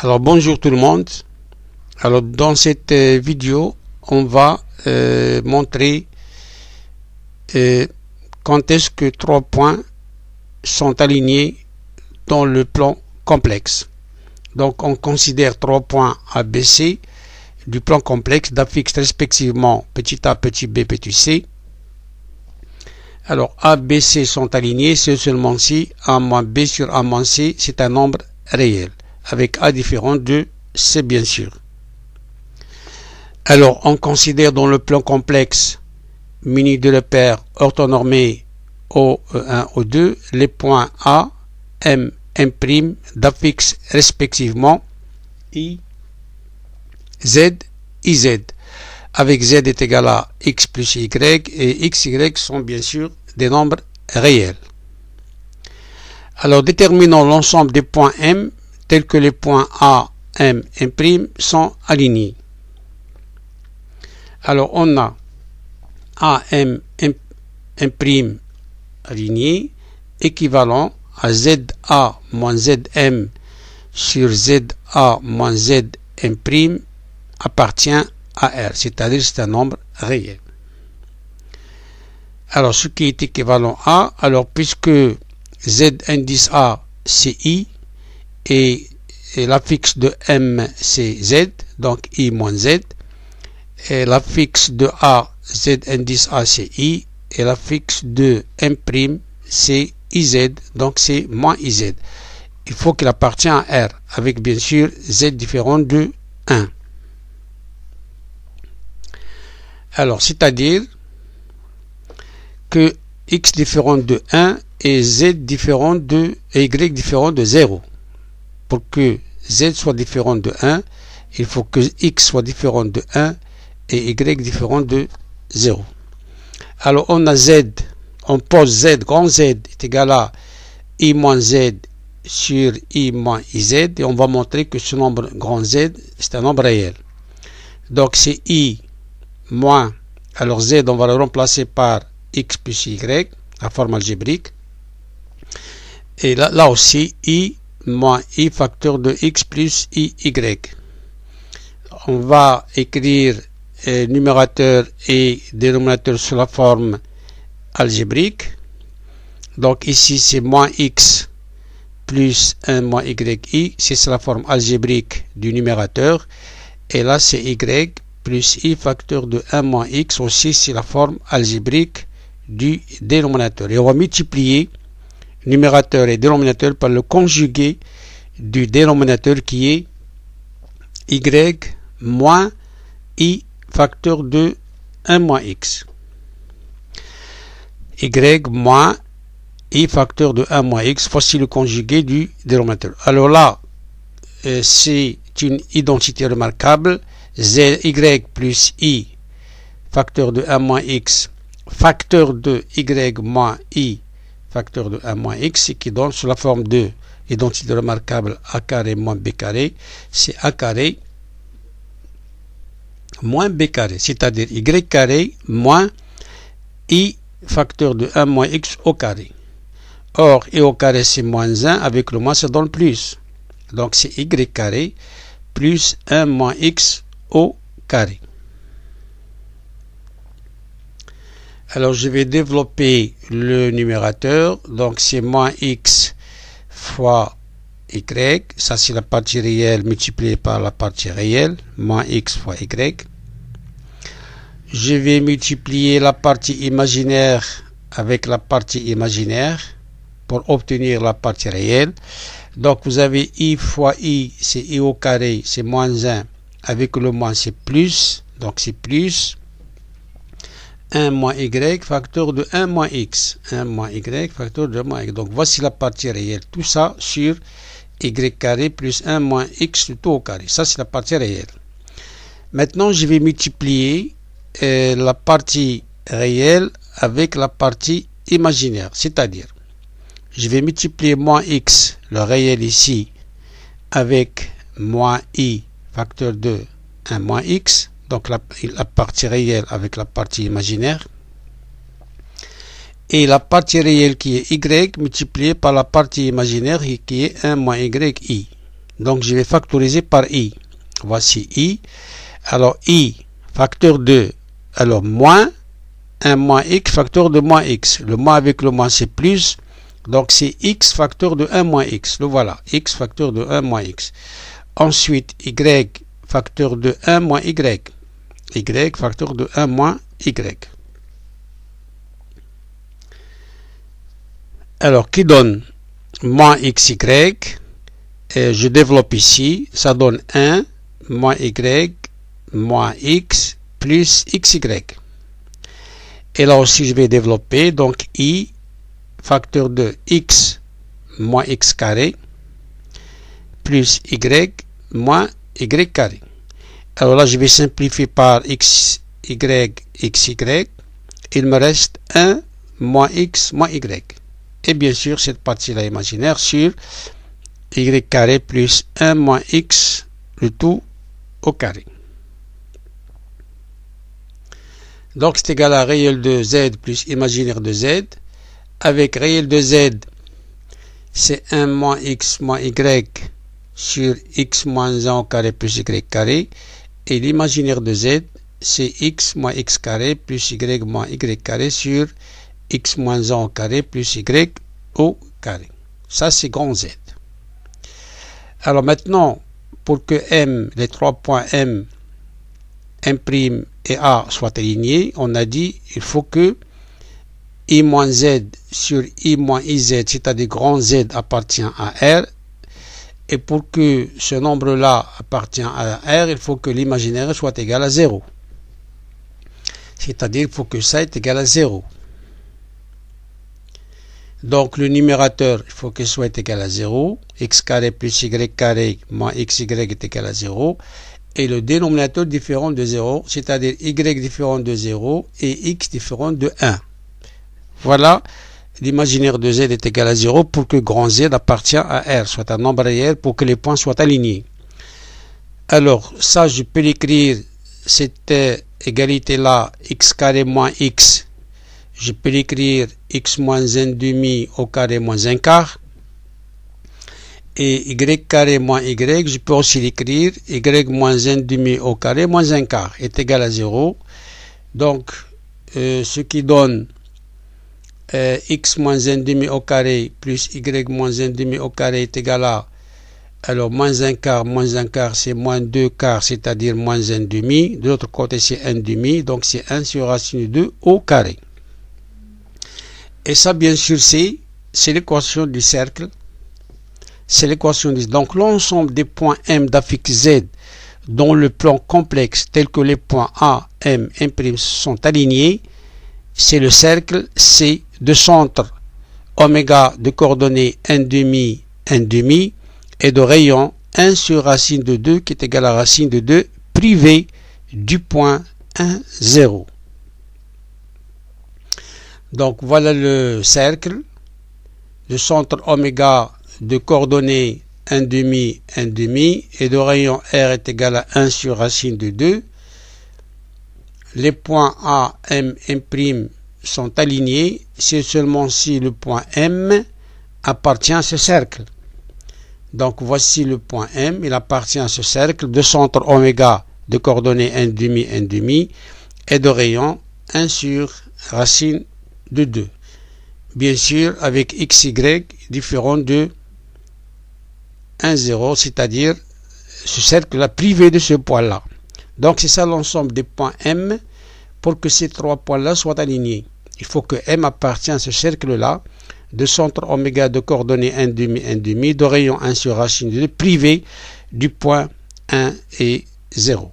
Alors bonjour tout le monde. Alors dans cette euh, vidéo, on va euh, montrer euh, quand est-ce que trois points sont alignés dans le plan complexe. Donc on considère trois points ABC du plan complexe d'affixe respectivement petit a, petit b, petit c. Alors a, b, c sont alignés, c'est seulement si a-b sur a-c, c'est un nombre réel avec A différent de C bien sûr. Alors on considère dans le plan complexe mini de la paire orthonormé O1, O2 les points A, M, M' d'affixe respectivement I, Z, IZ avec Z est égal à X plus Y et X, Y sont bien sûr des nombres réels. Alors déterminons l'ensemble des points M tels que les points A, M, M', sont alignés. Alors on a A, M, M', aligné équivalent à ZA moins ZM sur ZA moins ZM' appartient à R, c'est-à-dire c'est un nombre réel. Alors ce qui est équivalent à, alors puisque Z indice A c'est I, et, la l'affixe de M c'est Z, donc I moins Z, et l'affixe de A, Z indice A c'est I, et l'affixe de M' c'est IZ, donc c'est moins IZ. Il faut qu'il appartient à R, avec bien sûr Z différent de 1. Alors, c'est-à-dire que x différent de 1 et z différent de et y différent de 0 pour que z soit différent de 1, il faut que x soit différent de 1 et y différent de 0. Alors on a z, on pose z, grand z est égal à i moins z sur i moins iz et on va montrer que ce nombre grand z c'est un nombre réel. Donc c'est i moins, alors z on va le remplacer par x plus y, la forme algébrique. Et là, là aussi, i moins i facteur de x plus i, y. On va écrire euh, numérateur et dénominateur sous la forme algébrique. Donc ici c'est moins x plus 1 moins i c'est la forme algébrique du numérateur. Et là c'est y plus i facteur de 1 moins x aussi c'est la forme algébrique du dénominateur. Et on va multiplier numérateur et dénominateur par le conjugué du dénominateur qui est y moins i facteur de 1 moins x. y moins i facteur de 1 moins x, voici le conjugué du dénominateur. Alors là, euh, c'est une identité remarquable. Z, y plus i facteur de 1 moins x facteur de y moins i facteur de 1 moins x, ce qui donne sous la forme de identité remarquable a carré moins b carré, c'est a carré moins b carré, c'est-à-dire y carré moins i facteur de 1 moins x au carré. Or, e au carré c'est moins 1, avec le moins ça donne plus. Donc c'est y carré plus 1 moins x au carré. Alors je vais développer le numérateur, donc c'est moins x fois y, ça c'est la partie réelle multipliée par la partie réelle, moins x fois y. Je vais multiplier la partie imaginaire avec la partie imaginaire pour obtenir la partie réelle. Donc vous avez i fois i, c'est i au carré, c'est moins 1, avec le moins c'est plus, donc c'est plus 1 moins y facteur de 1 moins x. 1 moins y facteur de moins x. Donc voici la partie réelle. Tout ça sur y carré plus 1 moins x, tout au carré. Ça, c'est la partie réelle. Maintenant, je vais multiplier euh, la partie réelle avec la partie imaginaire. C'est-à-dire, je vais multiplier moins x, le réel ici, avec moins i, facteur de 1 moins x, donc la, partie réelle avec la partie imaginaire, et la partie réelle qui est y multipliée par la partie imaginaire qui est 1 moins y i. Donc je vais factoriser par i. Voici i. Alors i facteur de alors moins 1 moins x facteur de moins x. Le moins avec le moins c'est plus. Donc c'est x facteur de 1 moins x. Le voilà. x facteur de 1 moins x. Ensuite y facteur de 1 moins y y facteur de 1 moins y. Alors, qui donne moins xy Je développe ici, ça donne 1 moins y moins x plus xy. Et là aussi, je vais développer, donc i facteur de x moins x carré plus y moins y carré. Alors là, je vais simplifier par x, y, x, y. Il me reste 1 moins x moins y. Et bien sûr, cette partie-là imaginaire sur y carré plus 1 moins x, le tout au carré. Donc c'est égal à réel de z plus imaginaire de z. Avec réel de z, c'est 1 moins x moins y sur x moins 1 au carré plus y carré. Et l'imaginaire de z, c'est x moins x carré plus y moins y carré sur x moins 1 carré plus y au carré. Ça, c'est grand Z. Alors maintenant, pour que M, les trois points M, M' et A soient alignés, on a dit il faut que I moins Z sur I moins IZ, c'est-à-dire grand Z appartient à R, et pour que ce nombre-là appartienne à R, il faut que l'imaginaire soit égal à 0. C'est-à-dire qu'il faut que ça soit égal à 0. Donc le numérateur, il faut qu'il soit égal à 0. x carré plus y carré moins xy est égal à 0. Et le dénominateur différent de 0, c'est-à-dire y différent de 0 et x différent de 1. Voilà l'imaginaire de Z est égal à 0 pour que grand Z appartient à R, soit un nombre réel pour que les points soient alignés. Alors, ça, je peux l'écrire, cette égalité-là, x carré moins x, je peux l'écrire x moins 1 demi au carré moins 1 quart. Et y carré moins y, je peux aussi l'écrire y moins 1 demi au carré moins 1 quart est égal à 0. Donc, euh, ce qui donne euh, x moins 1 demi au carré plus y moins 1 demi au carré est égal à alors moins 1 quart moins 1 quart c'est moins 2 quarts c'est à dire moins 1 demi de l'autre côté c'est 1 demi donc c'est 1 sur racine de 2 au carré et ça bien sûr c'est c'est l'équation du cercle c'est l'équation du cercle donc l'ensemble des points M d'affixe Z dont le plan complexe tel que les points A, M, M' sont alignés c'est le cercle C de centre oméga de coordonnées 1 demi, 1 demi et de rayon 1 sur racine de 2 qui est égal à racine de 2 privé du point 1, 0. Donc voilà le cercle, de centre oméga de coordonnées 1 demi, 1 demi et de rayon R est égal à 1 sur racine de 2. Les points A, M, M' sont alignés c'est seulement si le point M appartient à ce cercle. Donc voici le point M, il appartient à ce cercle de centre oméga de coordonnées 1 demi, 1 demi et de rayon 1 sur racine de 2. Bien sûr avec x, y différent de 1, 0, c'est-à-dire ce cercle-là privé de ce point-là. Donc c'est ça l'ensemble des points M pour que ces trois points-là soient alignés. Il faut que M appartient à ce cercle-là de centre oméga de coordonnées 1 demi, 1 demi, de rayon 1 sur racine de privé du point 1 et 0.